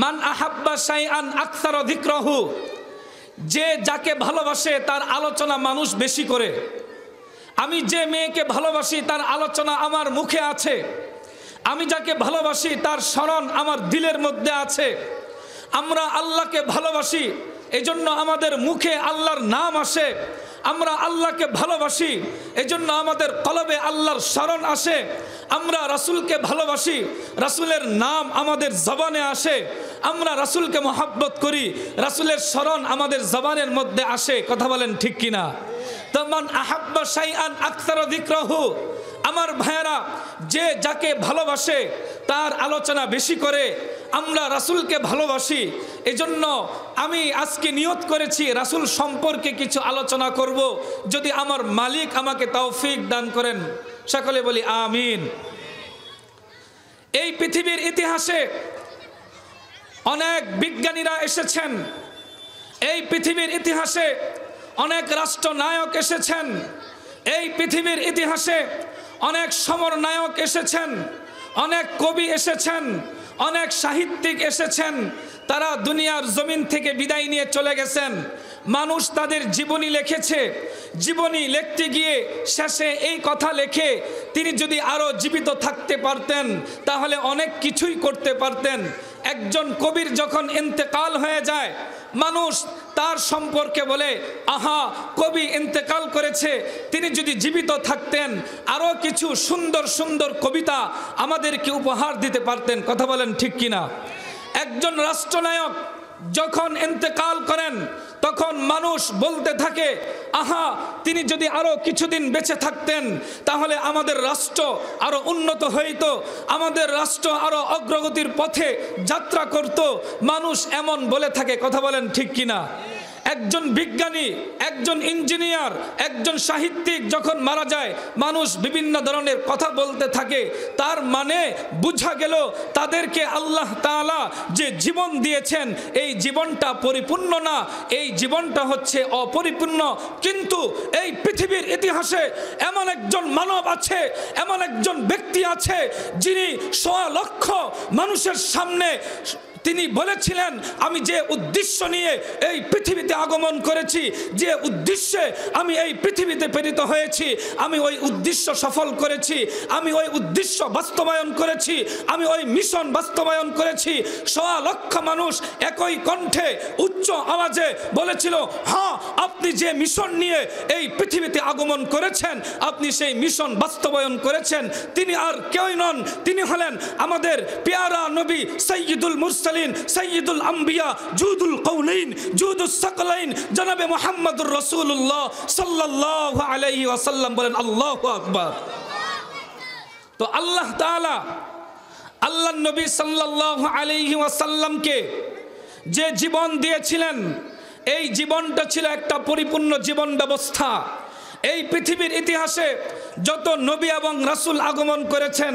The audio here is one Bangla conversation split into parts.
মান আহাব্বা সাই আন আক্তার অধিক্রহু যে যাকে ভালোবাসে তার আলোচনা মানুষ বেশি করে আমি যে মেয়েকে ভালোবাসি তার আলোচনা আমার মুখে আছে আমি যাকে ভালোবাসি তার স্মরণ আমার দিলের মধ্যে আছে আমরা আল্লাহকে ভালোবাসি এজন্য আমাদের মুখে আল্লাহর নাম আসে আমরা আল্লাহকে ভালোবাসি এজন্য আমাদের কলবে আল্লাহর স্মরণ আসে আমরা রাসুলকে ভালোবাসি রাসুলের নাম আমাদের জবানে আসে আমরা রাসুলকে মহাব্বত করি রাসুলের স্মরণ আমাদের জবানের মধ্যে আসে কথা বলেন ঠিক কিনা আমার ভাইয়ারা যে যাকে ভালোবাসে তার আলোচনা বেশি করে আমরা রাসুলকে ভালোবাসি এজন্য আমি আজকে নিয়ত করেছি রাসুল সম্পর্কে কিছু আলোচনা করব যদি আমার মালিক আমাকে তৌফিক দান করেন সকলে বলি আমিন এই পৃথিবীর ইতিহাসে অনেক বিজ্ঞানীরা এসেছেন এই পৃথিবীর ইতিহাসে অনেক রাষ্ট্রনায়ক এসেছেন এই পৃথিবীর ইতিহাসে অনেক সমর নায়ক এসেছেন অনেক কবি এসেছেন অনেক সাহিত্যিক এসেছেন তারা দুনিয়ার জমিন থেকে বিদায় নিয়ে চলে গেছেন মানুষ তাদের জীবনী লেখেছে জীবনী লিখতে গিয়ে শেষে এই কথা লেখে তিনি যদি আরও জীবিত থাকতে পারতেন তাহলে অনেক কিছুই করতে পারতেন একজন কবির যখন ইন্তেকাল হয়ে যায় মানুষ তার সম্পর্কে বলে আহা কবি ইন্তেকাল করেছে তিনি যদি জীবিত থাকতেন আরও কিছু সুন্দর সুন্দর কবিতা আমাদেরকে উপহার দিতে পারতেন কথা বলেন ঠিক কিনা একজন রাষ্ট্রনায়ক যখন ইন্তেকাল করেন তখন মানুষ বলতে থাকে আহা তিনি যদি আরও কিছুদিন বেঁচে থাকতেন তাহলে আমাদের রাষ্ট্র আরও উন্নত হইত আমাদের রাষ্ট্র আরও অগ্রগতির পথে যাত্রা করত মানুষ এমন বলে থাকে কথা বলেন ঠিক কিনা একজন বিজ্ঞানী একজন ইঞ্জিনিয়ার একজন সাহিত্যিক যখন মারা যায় মানুষ বিভিন্ন ধরনের কথা বলতে থাকে তার মানে বুঝা গেল তাদেরকে আল্লাহ তালা যে জীবন দিয়েছেন এই জীবনটা পরিপূর্ণ না এই জীবনটা হচ্ছে অপরিপূর্ণ কিন্তু এই পৃথিবীর ইতিহাসে এমন একজন মানব আছে এমন একজন ব্যক্তি আছে যিনি সয়া লক্ষ মানুষের সামনে তিনি বলেছিলেন আমি যে উদ্দেশ্য নিয়ে এই পৃথিবীতে আগমন করেছি যে উদ্দেশ্যে আমি এই পৃথিবীতে প্রেরিত হয়েছি আমি ওই উদ্দেশ্য সফল করেছি আমি ওই উদ্দেশ্য বাস্তবায়ন করেছি আমি ওই মিশন বাস্তবায়ন করেছি সয়া লক্ষ মানুষ একই কণ্ঠে উচ্চ আওয়াজে বলেছিল হ্যাঁ আপনি যে মিশন নিয়ে এই পৃথিবীতে আগমন করেছেন আপনি সেই মিশন বাস্তবায়ন করেছেন তিনি আর কেউই নন তিনি হলেন আমাদের পেয়ারা নবী সৈয়দুল মুরসাল মুরসালিন সৈয়দুল আম্বিয়া জুদুল কৌলিন জুদুল সকলাইন জনাবে মোহাম্মদুর রসুল্লাহ সাল্লাহ আলাইহি ওয়াসাল্লাম বলেন আল্লাহ আকবর তো আল্লাহ তালা আল্লাহ নবী সাল্লাহ আলাইহি ওয়াসাল্লামকে যে জীবন দিয়েছিলেন এই জীবনটা ছিল একটা পরিপূর্ণ জীবন ব্যবস্থা এই পৃথিবীর ইতিহাসে যত নবী এবং রাসুল আগমন করেছেন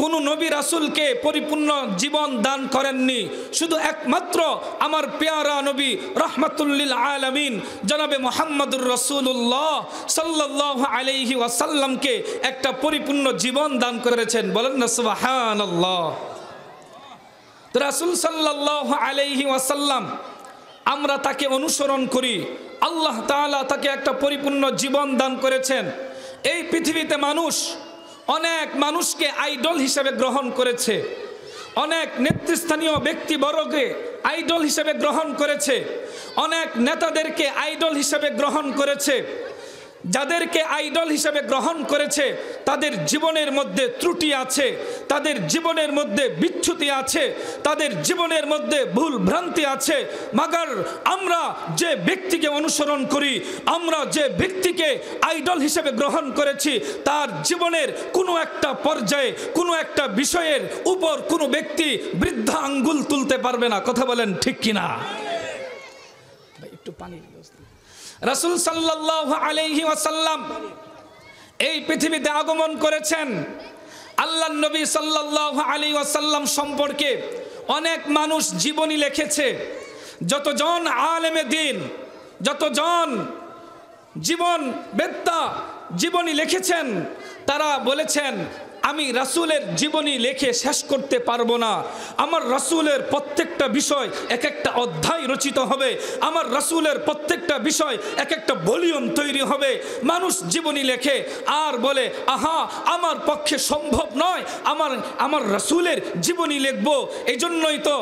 কোনো নবী রাসুলকে পরিপূর্ণ জীবন দান করেননি শুধু একমাত্র আমার পেয়ারা নবী রহমতুল্লিল আলমিন জনাবে মোহাম্মদুর রসুল্লাহ সাল্লাহ আলহি ওয়াসাল্লামকে একটা পরিপূর্ণ জীবন দান করেছেন বলেন না সুবাহ রাসুল সাল্লাহ আলহি ওয়াসাল্লাম আমরা তাকে অনুসরণ করি আল্লাহ তালা তাকে একটা পরিপূর্ণ জীবন দান করেছেন এই পৃথিবীতে মানুষ অনেক মানুষকে আইডল হিসেবে গ্রহণ করেছে অনেক নেতৃস্থানীয় ব্যক্তিবর্গকে আইডল হিসেবে গ্রহণ করেছে অনেক নেতাদেরকে আইডল হিসেবে গ্রহণ করেছে যাদেরকে আইডল হিসেবে গ্রহণ করেছে তাদের জীবনের মধ্যে ত্রুটি আছে তাদের জীবনের মধ্যে বিচ্ছুতি আছে তাদের জীবনের মধ্যে ভুল ভ্রান্তি আছে মাগার আমরা যে ব্যক্তিকে অনুসরণ করি আমরা যে ব্যক্তিকে আইডল হিসেবে গ্রহণ করেছি তার জীবনের কোনো একটা পর্যায়ে কোনো একটা বিষয়ের উপর কোনো ব্যক্তি বৃদ্ধা আঙ্গুল তুলতে পারবে না কথা বলেন ঠিক কিনা একটু পানি রাসুল সাল্লাহ আলহি ওয়াসাল্লাম এই পৃথিবীতে আগমন করেছেন আল্লাহ নবী সাল্লাহ আলী ওয়াসাল্লাম সম্পর্কে অনেক মানুষ জীবনী লেখেছে যতজন আলেমে দিন যতজন জীবন বেত্তা জীবনী লিখেছেন তারা বলেছেন আমি রাসুলের জীবনী লেখে শেষ করতে পারবো না আমার রাসুলের প্রত্যেকটা বিষয় এক একটা অধ্যায় রচিত হবে আমার রাসুলের প্রত্যেকটা বিষয় এক একটা ভলিউম তৈরি হবে মানুষ জীবনী লেখে আর বলে আহা আমার পক্ষে সম্ভব নয় আমার আমার রাসুলের জীবনী লেখব এই জন্যই তো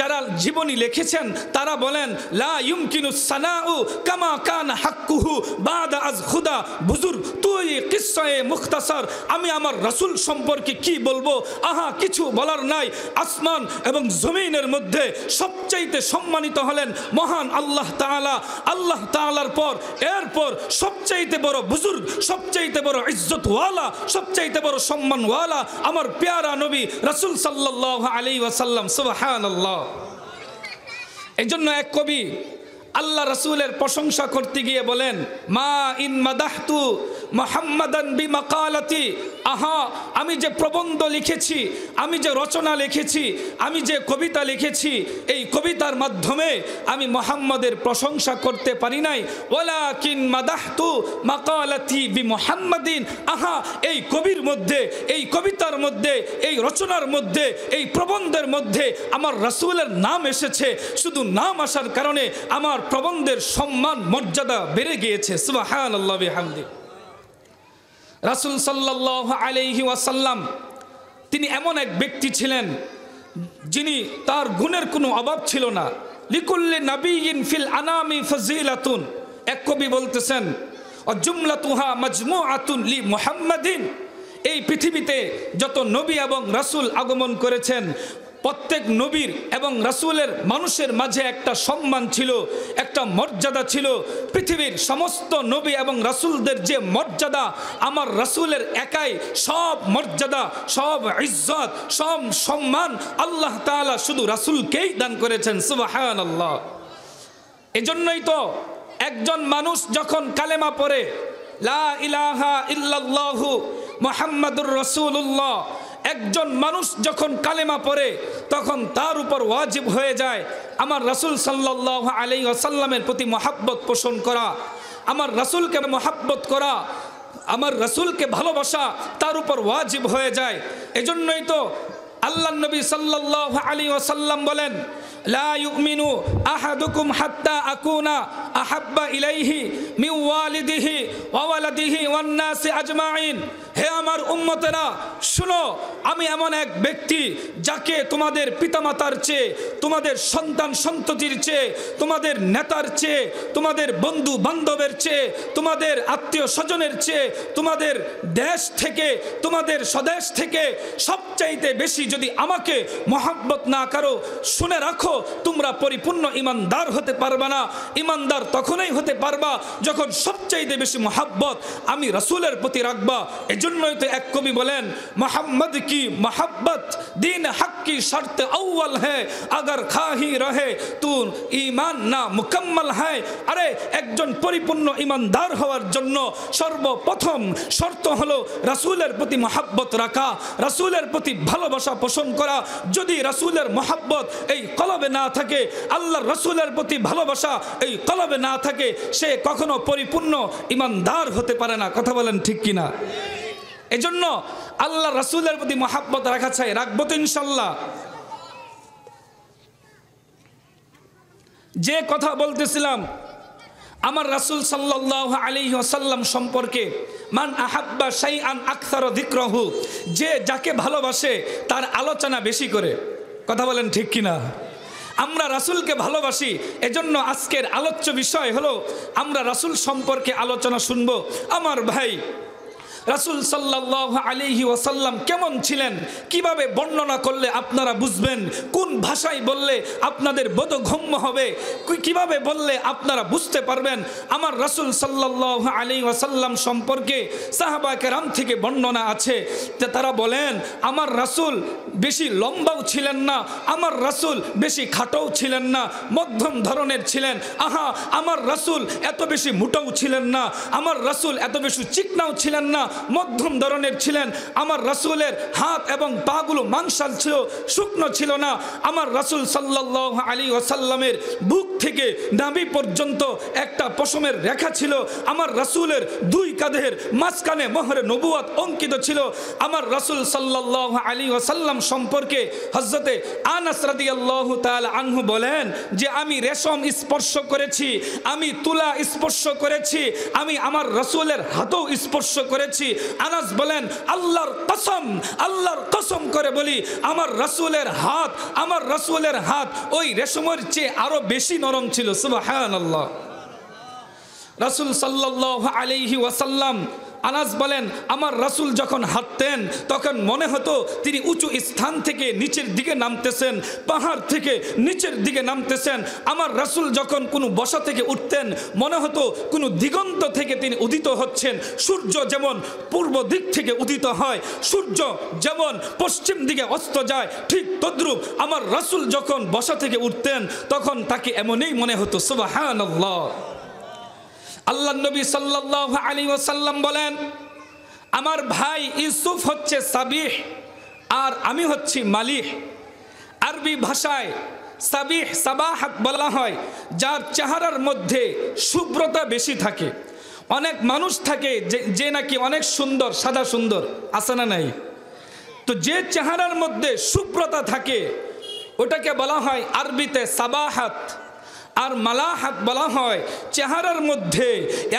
যারা জীবনী লিখেছেন তারা বলেন লা ইউমকিনু সানাউ কামা কান হাক্কুহু বাদ আজ খুদা বুজুর তুই কিসয়ে মুখতাসার আমি আমার রাসুল রসুল সম্পর্কে কি বলবো আহা কিছু বলার নাই আসমান এবং জমিনের মধ্যে সবচাইতে সম্মানিত হলেন মহান আল্লাহ তালা আল্লাহ তালার পর এরপর সবচাইতে বড় বুজুর্গ সবচাইতে বড় ইজ্জতওয়ালা সবচাইতে বড় সম্মানওয়ালা আমার প্যারা নবী রসুল সাল্লাহ আলী ওয়াসাল্লাম সুবাহ এই জন্য এক কবি আল্লাহ রসুলের প্রশংসা করতে গিয়ে বলেন মা ইন মাদাহতু মোহাম্মদন বি মকালতি আহা আমি যে প্রবন্ধ লিখেছি আমি যে রচনা লিখেছি আমি যে কবিতা লিখেছি এই কবিতার মাধ্যমে আমি মোহাম্মদের প্রশংসা করতে পারি নাই ওলা কিন মাদাহতু মকালতি বি মোহাম্মদিন আহা এই কবির মধ্যে এই কবিতার মধ্যে এই রচনার মধ্যে এই প্রবন্ধের মধ্যে আমার রসুলের নাম এসেছে শুধু নাম আসার কারণে আমার আমার প্রবন্ধের সম্মান মর্যাদা বেড়ে গিয়েছে সুবাহান আল্লাহ হামদি রাসুল সাল্লাহ আলহি ওয়াসাল্লাম তিনি এমন এক ব্যক্তি ছিলেন যিনি তার গুণের কোনো অভাব ছিল না লিকুল্লে নাবিইন ফিল আনামি ফজিল আতুন এক কবি বলতেছেন অজুমলা তুহা মজমু আতুন লি মোহাম্মদিন এই পৃথিবীতে যত নবী এবং রাসুল আগমন করেছেন প্রত্যেক নবীর এবং রাসুলের মানুষের মাঝে একটা সম্মান ছিল একটা মর্যাদা ছিল পৃথিবীর সমস্ত নবী এবং রাসুলদের যে মর্যাদা আমার রাসুলের একাই সব মর্যাদা সব ইজ্জত সব সম্মান আল্লাহ তালা শুধু রাসুলকেই দান করেছেন সুবাহান আল্লাহ এজন্যই তো একজন মানুষ যখন কালেমা পড়ে লা ইলাহা ইল্লাল্লাহু মোহাম্মদুর রসুল্লাহ একজন মানুষ যখন কালেমা পড়ে তখন তার উপর ওয়াজিব হয়ে যায় আমার রাসুল সাল্লাহ আলি আসাল্লামের প্রতি মহাব্বত পোষণ করা আমার রাসুলকে মহাব্বত করা আমার রাসুলকে ভালোবাসা তার উপর ওয়াজিব হয়ে যায় এজন্যই তো আল্লাহ নবী সাল্লাহ আলী আসাল্লাম বলেন আহাদুকুম আহাব্বা ইলাইহি ওয়ালাদিহি ওয়ান্নাসি আজমাইন হে আমার উন্মতেরা শুনো আমি এমন এক ব্যক্তি যাকে তোমাদের পিতামাতার চেয়ে তোমাদের সন্তান সন্ততির চেয়ে তোমাদের নেতার চেয়ে তোমাদের বন্ধু বান্ধবের চেয়ে তোমাদের আত্মীয় স্বজনের চেয়ে তোমাদের দেশ থেকে তোমাদের স্বদেশ থেকে সবচাইতে বেশি যদি আমাকে মহাব্বত না করো শুনে রাখো তোমরা পরিপূর্ণ ইমানদার হতে পারবে না ইমানদার তখনই হতে পারবা যখন সবচাইতে বেশি মহাব্বত আমি রসুলের প্রতি রাখবা এজন্য জন্যই তো এক কবি বলেন মোহাম্মদ কি মোহাব্বত দিন হক কি শর্ত অল হগর খাহি রহে তু ইমান না মুকম্মল হ্যাঁ আরে একজন পরিপূর্ণ ইমানদার হওয়ার জন্য সর্বপ্রথম শর্ত হলো রাসুলের প্রতি মহাব্বত রাখা রাসুলের প্রতি ভালোবাসা পোষণ করা যদি রাসুলের মহাব্বত এই কলবে না থাকে আল্লাহ রসুলের প্রতি ভালোবাসা এই কলবে না থাকে সে কখনো পরিপূর্ণ ইমানদার হতে পারে না কথা বলেন ঠিক কিনা এজন্য আল্লাহ রাসুলের প্রতি মহাব্বত রাখা চাই রাখবো তো ইনশাল্লাহ যে কথা বলতেছিলাম আমার রাসুল সাল্লাহ আলি আসাল্লাম সম্পর্কে মান আহাব্বা সাই আন আখতার ধিক্রহু যে যাকে ভালোবাসে তার আলোচনা বেশি করে কথা বলেন ঠিক কিনা আমরা রাসুলকে ভালোবাসি এজন্য আজকের আলোচ্য বিষয় হলো আমরা রাসুল সম্পর্কে আলোচনা শুনবো আমার ভাই রাসুল সাল্লাহ আলিহি ওয়াসাল্লাম কেমন ছিলেন কিভাবে বর্ণনা করলে আপনারা বুঝবেন কোন ভাষায় বললে আপনাদের বোধগম্য হবে কিভাবে বললে আপনারা বুঝতে পারবেন আমার রাসুল সাল্লাহ আলী ওয়াসাল্লাম সম্পর্কে সাহাবা কেরাম থেকে বর্ণনা আছে তারা বলেন আমার রাসুল বেশি লম্বাও ছিলেন না আমার রাসুল বেশি খাটোও ছিলেন না মধ্যম ধরনের ছিলেন আহা আমার রাসুল এত বেশি মোটাও ছিলেন না আমার রাসুল এত বেশি চিকনাও ছিলেন না মধ্যম ধরনের ছিলেন আমার রাসুলের হাত এবং পাগুলো মাংসাল ছিল শুকনো ছিল না আমার রাসুল সাল্লাহ আলী ওসাল্লামের বুক থেকে নাবি পর্যন্ত একটা পশমের রেখা ছিল আমার রাসুলের দুই কাঁধের মাঝখানে মহরে নবুয়াত অঙ্কিত ছিল আমার রাসুল সাল্লাহ আলী ওসাল্লাম সম্পর্কে হজরতে আনাস আল্লাহ তাল আনহু বলেন যে আমি রেশম স্পর্শ করেছি আমি তুলা স্পর্শ করেছি আমি আমার রসুলের হাতও স্পর্শ করেছি আনাস বলেন আল্লাহর কসম আল্লাহর কসম করে বলি আমার রসুলের হাত আমার রসুলের হাত ওই রেশমের চেয়ে আরো বেশি নরম ছিল সুবাহ আল্লাহ রাসুল সাল্লাহ আলিহি ওয়াসাল্লাম আনাস বলেন আমার রাসুল যখন হাঁটতেন তখন মনে হতো তিনি উঁচু স্থান থেকে নিচের দিকে নামতেছেন পাহাড় থেকে নিচের দিকে নামতেছেন আমার রাসুল যখন কোনো বসা থেকে উঠতেন মনে হতো কোনো দিগন্ত থেকে তিনি উদিত হচ্ছেন সূর্য যেমন পূর্ব দিক থেকে উদিত হয় সূর্য যেমন পশ্চিম দিকে অস্ত যায় ঠিক তদ্রুপ আমার রাসুল যখন বসা থেকে উঠতেন তখন তাকে এমনই মনে হতো সুবাহ আল্লাহ নবী সাল্লাহ আলী ওসাল্লাম বলেন আমার ভাই ইউসুফ হচ্ছে সাবিহ আর আমি হচ্ছি মালিহ আরবি ভাষায় সাবিহ সাবাহ বলা হয় যার চেহারার মধ্যে শুভ্রতা বেশি থাকে অনেক মানুষ থাকে যে যে নাকি অনেক সুন্দর সাদা সুন্দর আছে না নাই তো যে চেহারার মধ্যে শুভ্রতা থাকে ওটাকে বলা হয় আরবিতে সাবাহাত আর মালাহাত বলা হয় চেহারার মধ্যে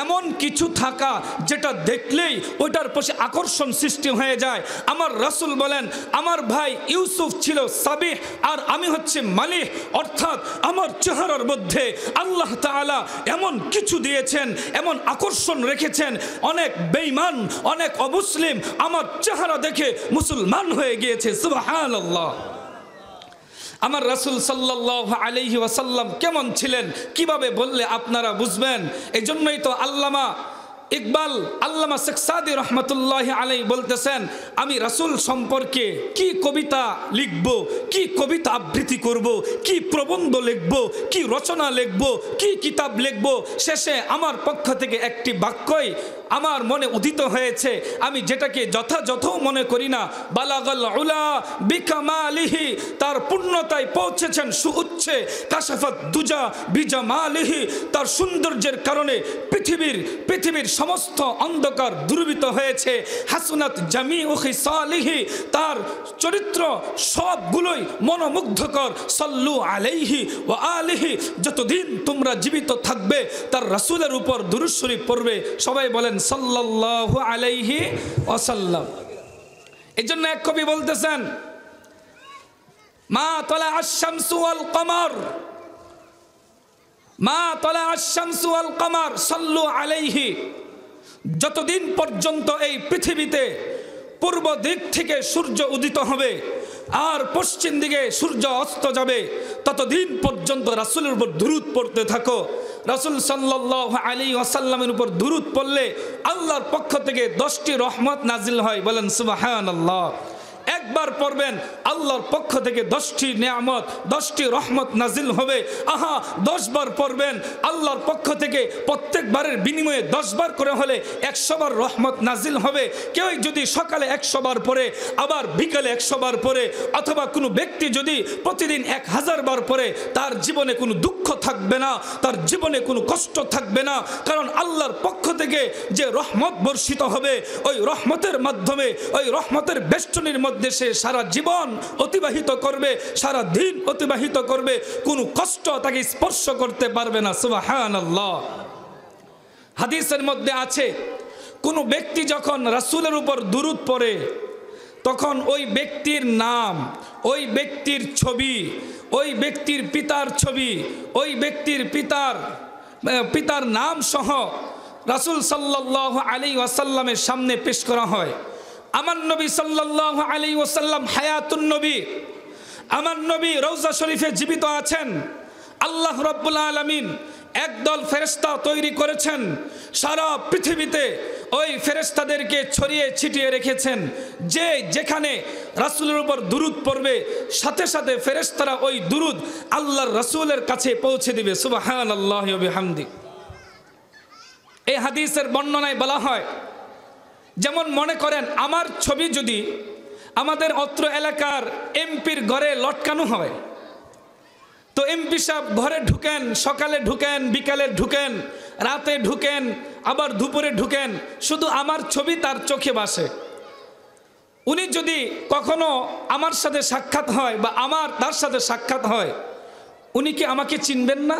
এমন কিছু থাকা যেটা দেখলেই ওইটার পাশে আকর্ষণ সৃষ্টি হয়ে যায় আমার রাসুল বলেন আমার ভাই ইউসুফ ছিল সাবিহ আর আমি হচ্ছে মালিহ অর্থাৎ আমার চেহারার মধ্যে আল্লাহ তালা এমন কিছু দিয়েছেন এমন আকর্ষণ রেখেছেন অনেক বেইমান অনেক অমুসলিম আমার চেহারা দেখে মুসলমান হয়ে গিয়েছে সুবাহ আল্লাহ আমার রাসুল সাল্লাহ আলহি ওয়াসাল্লাম কেমন ছিলেন কিভাবে বললে আপনারা বুঝবেন এই জন্যই তো আল্লামা ইকবাল আল্লামা শেখসাদি রহমতুল্লাহ আলাই বলতেছেন আমি রাসুল সম্পর্কে কি কবিতা লিখব কি কবিতা আবৃত্তি করব কি প্রবন্ধ লিখব কি রচনা লিখব কি কিতাব লিখব শেষে আমার পক্ষ থেকে একটি বাক্যই আমার মনে উদিত হয়েছে আমি যেটাকে যথাযথ মনে করি না বালাগল উলা বিকামালিহি তার পূর্ণতায় পৌঁছেছেন সু উচ্ছে কাশাফাত দুজা বিজামালিহি তার সৌন্দর্যের কারণে পৃথিবীর পৃথিবীর সমস্ত অন্ধকার দুর্বিত হয়েছে হাসুনাত জামি উহি সালিহি তার চরিত্র সবগুলোই মনোমুগ্ধকর সল্লু আলিহি ও আলিহি যতদিন তোমরা জীবিত থাকবে তার রাসুলের উপর দুরুশ্বরী পড়বে সবাই বলেন সাল্লাহ আলাইহি ওসাল্লাম এই জন্য এক কবি বলতেছেন মা তলা আশামসু আল কমর মা তলা আশামসু আল কমর সল্লু আলাইহি যতদিন পর্যন্ত এই পৃথিবীতে পূর্ব দিক থেকে সূর্য উদিত হবে আর পশ্চিম দিকে সূর্য অস্ত যাবে ততদিন পর্যন্ত রাসুলের উপর দূরত পড়তে থাকো রাসুল সাল্লাহ আলী আসাল্লামের উপর দূরত পড়লে আল্লাহর পক্ষ থেকে দশটি রহমত নাজিল হয় বলেন সুবাহ আল্লাহ একবার পড়বেন আল্লাহর পক্ষ থেকে দশটি নিয়ামত দশটি রহমত নাজিল হবে আহা দশবার পড়বেন আল্লাহর পক্ষ থেকে প্রত্যেকবারের বিনিময়ে দশবার করে হলে একশোবার রহমত নাজিল হবে কেউ যদি সকালে একশোবার পরে আবার বিকালে একশোবার পরে অথবা কোনো ব্যক্তি যদি প্রতিদিন এক হাজার বার পরে তার জীবনে কোনো দুঃখ থাকবে না তার জীবনে কোনো কষ্ট থাকবে না কারণ আল্লাহর পক্ষ থেকে যে রহমত বর্ষিত হবে ওই রহমতের মাধ্যমে ওই রহমতের বেষ্টনীর মধ্যে উদ্দেশ্যে সারা জীবন অতিবাহিত করবে সারা দিন অতিবাহিত করবে কোনো কষ্ট তাকে স্পর্শ করতে পারবে না সুবাহান আল্লাহ হাদিসের মধ্যে আছে কোনো ব্যক্তি যখন রাসুলের উপর দুরুদ পড়ে তখন ওই ব্যক্তির নাম ওই ব্যক্তির ছবি ওই ব্যক্তির পিতার ছবি ওই ব্যক্তির পিতার পিতার নাম সহ রাসুল সাল্লাহ আলী ওয়াসাল্লামের সামনে পেশ করা হয় আমার নবী সাল্লাহ আলী ওসাল্লাম হায়াতুন নবী আমার নবী রৌজা শরীফে জীবিত আছেন আল্লাহ রব্বুল আলমিন একদল ফেরেশতা তৈরি করেছেন সারা পৃথিবীতে ওই ফেরেস্তাদেরকে ছড়িয়ে ছিটিয়ে রেখেছেন যে যেখানে রাসুলের উপর দুরুদ পড়বে সাথে সাথে ফেরেস্তারা ওই দুরুদ আল্লাহর রাসুলের কাছে পৌঁছে দিবে সুবাহ আল্লাহ হামদি এই হাদিসের বর্ণনায় বলা হয় যেমন মনে করেন আমার ছবি যদি আমাদের অত্র এলাকার এমপির ঘরে লটকানো হয় তো এমপি সাহ ঘরে ঢুকেন সকালে ঢুকেন বিকালে ঢুকেন রাতে ঢুকেন আবার দুপুরে ঢুকেন শুধু আমার ছবি তার চোখে বাসে উনি যদি কখনো আমার সাথে সাক্ষাৎ হয় বা আমার তার সাথে সাক্ষাৎ হয় উনি কি আমাকে চিনবেন না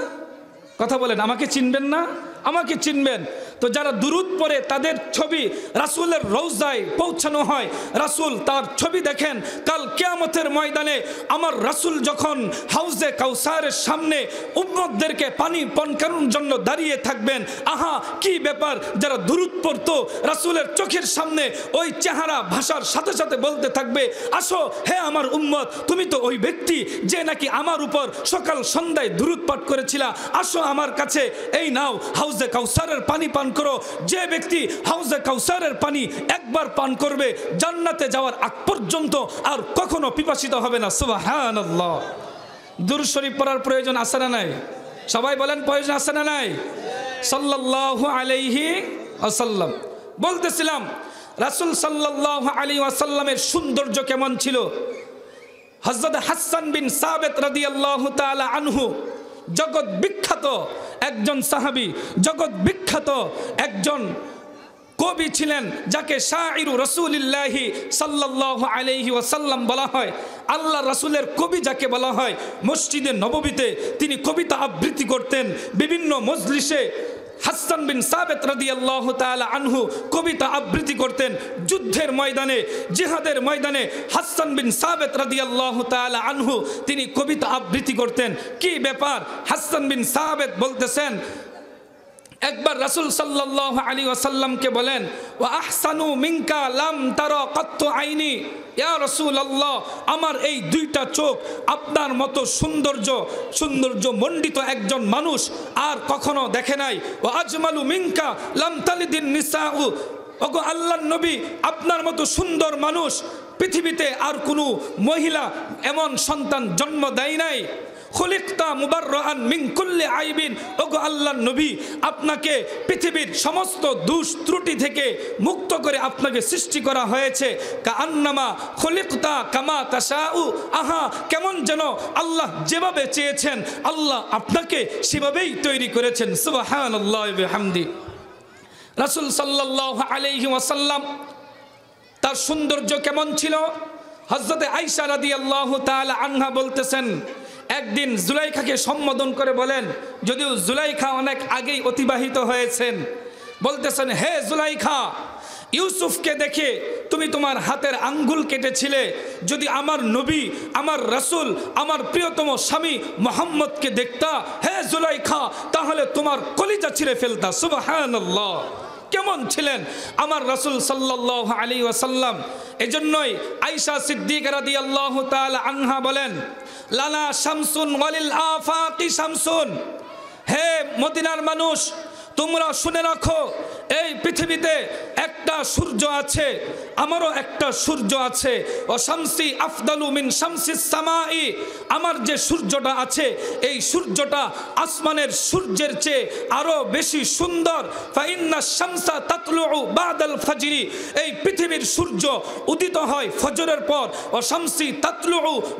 কথা বলেন আমাকে চিনবেন না আমাকে চিনবেন তো যারা দুরুদ পরে তাদের ছবি রাসুলের রৌজায় পৌঁছানো হয় রাসুল তার ছবি দেখেন কাল কেয়ামতের ময়দানে আমার রাসুল যখন হাউজে কাউসারের সামনে উম্মদদেরকে পানি পনকানোর জন্য দাঁড়িয়ে থাকবেন আহা কি ব্যাপার যারা দুরুদ পড়ত রাসুলের চোখের সামনে ওই চেহারা ভাষার সাথে সাথে বলতে থাকবে আসো হে আমার উম্মত তুমি তো ওই ব্যক্তি যে নাকি আমার উপর সকাল সন্ধ্যায় দুরুদ পাঠ করেছিলা আসো আমার কাছে এই নাও হাউজে কাউসারের পানি পান পান করো যে ব্যক্তি হাউজে কাউসারের পানি একবার পান করবে জান্নাতে যাওয়ার আগ পর্যন্ত আর কখনো পিপাসিত হবে না সুবাহ দূর শরীফ পড়ার প্রয়োজন আসে না নাই সবাই বলেন প্রয়োজন আসে না নাই সাল্লাহ আলাইহি আসাল্লাম বলতেছিলাম রাসুল সাল্লাহ আলী আসাল্লামের সৌন্দর্য কেমন ছিল হজরত হাসান বিন সাবেত রাদিয়াল্লাহু তাআলা আনহু জগৎ বিখ্যাত একজন সাহাবি জগৎ বিখ্যাত একজন কবি ছিলেন যাকে শাহরু রসুলিল্লাহি সাল্লাহ আলহি ওসাল্লাম বলা হয় আল্লাহ রসুলের কবি যাকে বলা হয় মসজিদে নববীতে তিনি কবিতা আবৃত্তি করতেন বিভিন্ন মজলিসে হাসান বিন সাবেত রাদিয়াল্লাহ তালা আনহু কবিতা আবৃত্তি করতেন যুদ্ধের ময়দানে জিহাদের ময়দানে হাসান বিন সাবেত রাদিয়াল্লাহ তালা আনহু তিনি কবিতা আবৃত্তি করতেন কি ব্যাপার হাসান বিন সাবেত বলতেছেন একবার রাসুল সাল্লাহ আলী ওয়াসাল্লামকে বলেন ও আহসানু মিঙ্কা লাম তার কত্ত আইনি ইয়া রসুল আল্লাহ আমার এই দুইটা চোখ আপনার মতো সৌন্দর্য সৌন্দর্য মণ্ডিত একজন মানুষ আর কখনো দেখে নাই ও আজমালু মিঙ্কা লাম তালিদিন নিসাউ ওগো আল্লাহ নবী আপনার মতো সুন্দর মানুষ পৃথিবীতে আর কোনো মহিলা এমন সন্তান জন্ম দেয় নাই খলিকতা মুবাররান মিন কুল্লি আইবিন ওগো আল্লাহ নবী আপনাকে পৃথিবীর সমস্ত দুষ ত্রুটি থেকে মুক্ত করে আপনাকে সৃষ্টি করা হয়েছে কা আন্নামা খলিকতা কামা তাসাউ আহা কেমন যেন আল্লাহ যেভাবে চেয়েছেন আল্লাহ আপনাকে সেভাবেই তৈরি করেছেন সুবহানাল্লাহ হামদি রাসূল সাল্লাল্লাহু আলাইহি ওয়াসাল্লাম তার সৌন্দর্য কেমন ছিল হজরতে আইসা রাদি আল্লাহ তাল আনহা বলতেছেন একদিন জুলাইখাকে সম্বোধন করে বলেন যদিও জুলাইখা অনেক আগেই অতিবাহিত হয়েছেন বলতেছেন হে জুলাইখা ইউসুফকে দেখে তুমি তোমার হাতের আঙ্গুল কেটেছিলে যদি আমার নবী আমার রাসুল আমার প্রিয়তম স্বামী মোহাম্মদকে দেখতা হে জুলাইখা তাহলে তোমার কলিজা ছিঁড়ে ফেলতা সুবাহ কেমন ছিলেন আমার রসুল সাল্লাহ আলী ওয়াসাল্লাম এজন্যই আইসা সিদ্দিক রাদি আল্লাহ তাল আনহা বলেন লানা শামসুন ওয়ালিল আফাকি শামসুন হে মদিনার মানুষ তোমরা শুনে রাখো এই পৃথিবীতে একটা সূর্য আছে আমারও একটা সূর্য আছে ও শামসি আফদালু মিন শামসি সামাই আমার যে সূর্যটা আছে এই সূর্যটা আসমানের সূর্যের চেয়ে আরও বেশি সুন্দর ফাইন্না শামসা তাতলু বাদাল ফাজিরি এই পৃথিবীর সূর্য উদিত হয় ফজরের পর ও শামসি তাতলু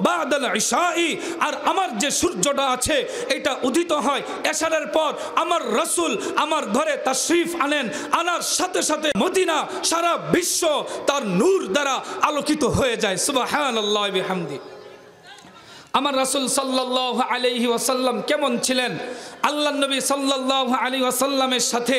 বাদাল ইশাই আর আমার যে সূর্যটা আছে এটা উদিত হয় এশারের পর আমার রসুল আমার ঘরে তাশরিফ আনেন আনার সাথে সাথে মদিনা সারা বিশ্ব তার নূর দ্বারা আলোকিত হয়ে যায় সুবাহান আল্লাহ আমার রাসুল সাল্লাহ আলি ওয়াসাল্লাম কেমন ছিলেন আল্লাহ নবী সাল্লাহ আলী ওয়াসাল্লামের সাথে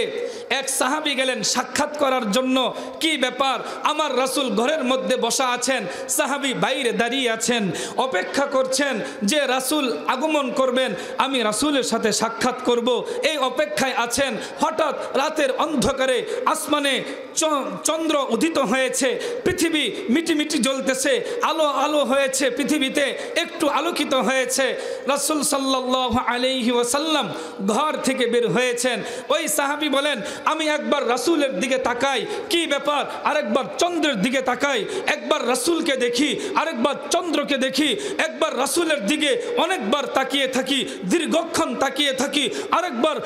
এক সাহাবি গেলেন সাক্ষাৎ করার জন্য কি ব্যাপার আমার রাসুল ঘরের মধ্যে বসা আছেন সাহাবি বাইরে দাঁড়িয়ে আছেন অপেক্ষা করছেন যে রাসুল আগমন করবেন আমি রাসুলের সাথে সাক্ষাৎ করব এই অপেক্ষায় আছেন হঠাৎ রাতের অন্ধকারে আসমানে চন্দ্র উদিত হয়েছে পৃথিবী মিটিমিটি জ্বলতেছে আলো আলো হয়েছে পৃথিবীতে একটু আলোকিত হয়েছে রাসুল সাল্লাহ আলহি ওয়াসাল্লাম ঘর থেকে বের হয়েছেন ওই সাহাবি বলেন আমি একবার রাসুলের দিকে তাকাই কি ব্যাপার আরেকবার চন্দ্রের দিকে তাকাই একবার রাসুলকে দেখি আরেকবার চন্দ্রকে দেখি একবার রাসুলের দিকে অনেকবার তাকিয়ে থাকি দীর্ঘক্ষণ তাকিয়ে থাকি আরেকবার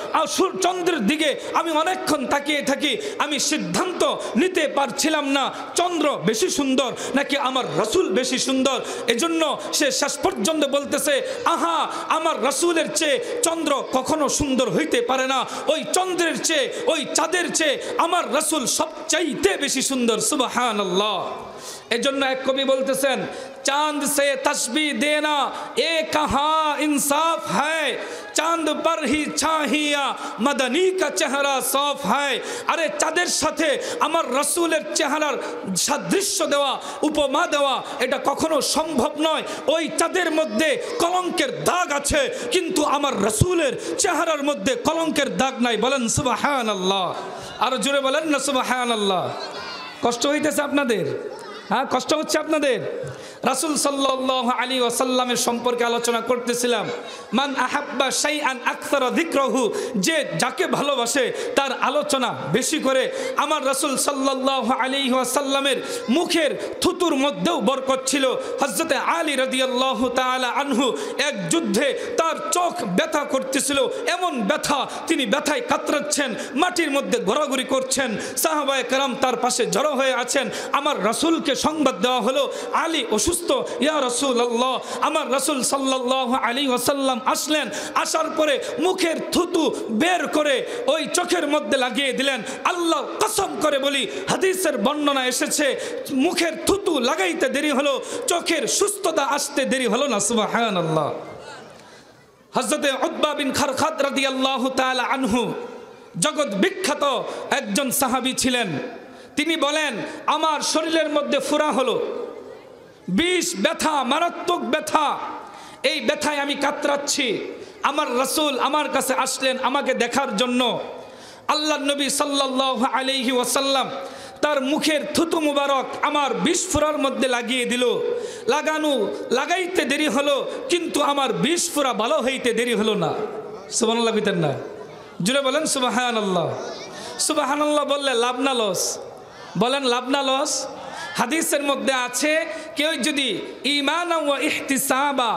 চন্দ্রের দিকে আমি অনেকক্ষণ তাকিয়ে থাকি আমি সিদ্ধান্ত নিতে পারছিলাম না চন্দ্র বেশি সুন্দর নাকি আমার রাসুল বেশি সুন্দর এজন্য সে শেষ পর্যন্ত বলতেছে আহা আমার রাসুলের চেয়ে চন্দ্র কখনো সুন্দর হইতে পারে না ওই চন্দ্রের চেয়ে ওই চাঁদের চেয়ে আমার রসুল সবচাইতে বেশি সুন্দর সুবাহান আল্লাহ এজন্য এক কবি বলতেছেন চাঁদ সে তসবি দেনা এ কাহা ইনসাফ হ্যায় চাঁদ পর হি ছাহিয়া মাদানী কা চেহারা সফ হায় আরে চাঁদের সাথে আমার রসুলের চেহারার সাদৃশ্য দেওয়া উপমা দেওয়া এটা কখনো সম্ভব নয় ওই চাঁদের মধ্যে কলঙ্কের দাগ আছে কিন্তু আমার রসুলের চেহারার মধ্যে কলঙ্কের দাগ নাই বলেন সুবাহান আল্লাহ আরো জোরে বলেন না সুবাহান আল্লাহ কষ্ট হইতেছে আপনাদের হ্যাঁ কষ্ট হচ্ছে আপনাদের রাসুল সাল্লাহ আলী ওয়াসাল্লামের সম্পর্কে আলোচনা করতেছিলাম মান আহাব্বা সাই আন আখতারা ধিক্রহু যে যাকে ভালোবাসে তার আলোচনা বেশি করে আমার রাসুল সাল্লাহ আলী ওয়াসাল্লামের মুখের থুতুর মধ্যেও বরকত ছিল হজরতে আলী রদিয়াল্লাহ তালা আনহু এক যুদ্ধে তার চোখ ব্যথা করতেছিল এমন ব্যথা তিনি ব্যথায় কাতরাচ্ছেন মাটির মধ্যে ঘোরাঘুরি করছেন সাহাবায় কালাম তার পাশে জড়ো হয়ে আছেন আমার রাসুলকে সংবাদ দেওয়া হলো আলী অসুস্থ অসুস্থ ইয়া রসুল আল্লাহ আমার রসুল সাল্লাহ আলী ওসাল্লাম আসলেন আসার পরে মুখের থুতু বের করে ওই চোখের মধ্যে লাগিয়ে দিলেন আল্লাহ কসম করে বলি হাদিসের বর্ণনা এসেছে মুখের থুতু লাগাইতে দেরি হলো চোখের সুস্থতা আসতে দেরি হলো না সুবাহ আল্লাহ হজরতে উদ্বা বিন খরখাত রাদি আল্লাহ তালা আনহু জগৎ বিখ্যাত একজন সাহাবি ছিলেন তিনি বলেন আমার শরীরের মধ্যে ফুরা হলো বিষ ব্যথা মারাত্মক ব্যথা এই ব্যথায় আমি কাতরাচ্ছি আমার রসুল আমার কাছে আসলেন আমাকে দেখার জন্য আল্লাহ নবী সাল্লাহ আলহি ওয়াসাল্লাম তার মুখের থুতু মুবারক আমার বিষ ফোড়ার মধ্যে লাগিয়ে দিল লাগানো লাগাইতে দেরি হলো কিন্তু আমার বিষ ফোড়া ভালো হইতে দেরি হলো না সুবাহ পিতেন না জুড়ে বলেন সুবাহান আল্লাহ সুবাহান আল্লাহ বললে লাভ না লস বলেন লাভ না লস হাদিসের মধ্যে আছে কেউ যদি ইমান ও ইহতিসাবা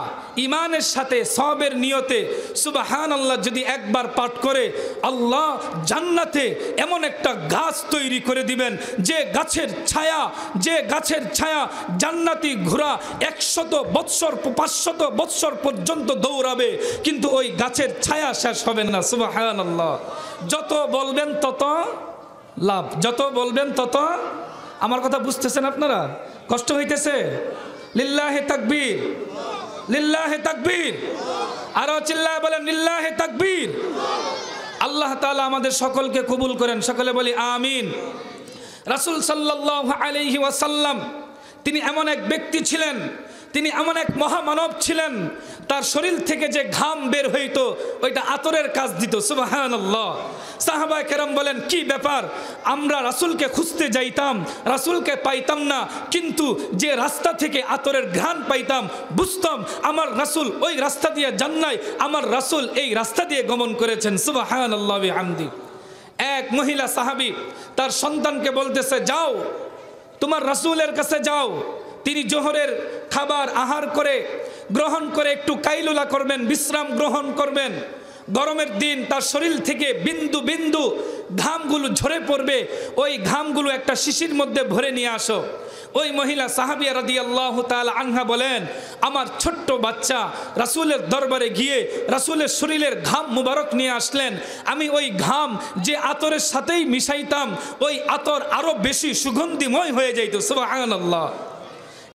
ইমানের সাথে সবের নিয়তে সুবাহান আল্লাহ যদি একবার পাঠ করে আল্লাহ জান্নাতে এমন একটা গাছ তৈরি করে দিবেন যে গাছের ছায়া যে গাছের ছায়া জান্নাতি ঘোরা একশত বৎসর পাঁচশত বৎসর পর্যন্ত দৌড়াবে কিন্তু ওই গাছের ছায়া শেষ হবে না সুবাহান আল্লাহ যত বলবেন তত লাভ যত বলবেন তত আমার কথা বুঝতেছেন আপনারা কষ্ট হইতেছে হে তাকবীর হে তাকবীর আরো চিল্লায় বলেন হে তাকবীর আল্লাহ তালা আমাদের সকলকে কবুল করেন সকলে বলি আমিন রাসুল সাল্লাহ আলহি ওয়াসাল্লাম তিনি এমন এক ব্যক্তি ছিলেন তিনি এমন এক মহামানব ছিলেন তার শরীর থেকে যে ঘাম বের হইতো ওইটা আতরের কাজ দিত সুবাহ সাহাবা কেরম বলেন কি ব্যাপার আমরা রাসুলকে খুঁজতে যাইতাম রাসুলকে পাইতাম না কিন্তু যে রাস্তা থেকে আতরের ঘ্রাণ পাইতাম বুঝতাম আমার রাসুল ওই রাস্তা দিয়ে জান্নাই আমার রাসুল এই রাস্তা দিয়ে গমন করেছেন সুবাহ আমদি এক মহিলা সাহাবি তার সন্তানকে বলতেছে যাও তোমার রাসুলের কাছে যাও তিনি জোহরের খাবার আহার করে গ্রহণ করে একটু কাইলুলা করবেন বিশ্রাম গ্রহণ করবেন গরমের দিন তার শরীর থেকে বিন্দু বিন্দু ঘামগুলো ঝরে পড়বে ওই ঘামগুলো একটা শিশির মধ্যে ভরে নিয়ে আসো ওই মহিলা সাহাবিয়া রাদি আল্লাহ তাল আংহা বলেন আমার ছোট্ট বাচ্চা রাসুলের দরবারে গিয়ে রাসুলের শরীরের ঘাম মুবারক নিয়ে আসলেন আমি ওই ঘাম যে আতরের সাথেই মিশাইতাম ওই আতর আরও বেশি সুগন্ধিময় হয়ে যাইত সুবাহ আল্লাহ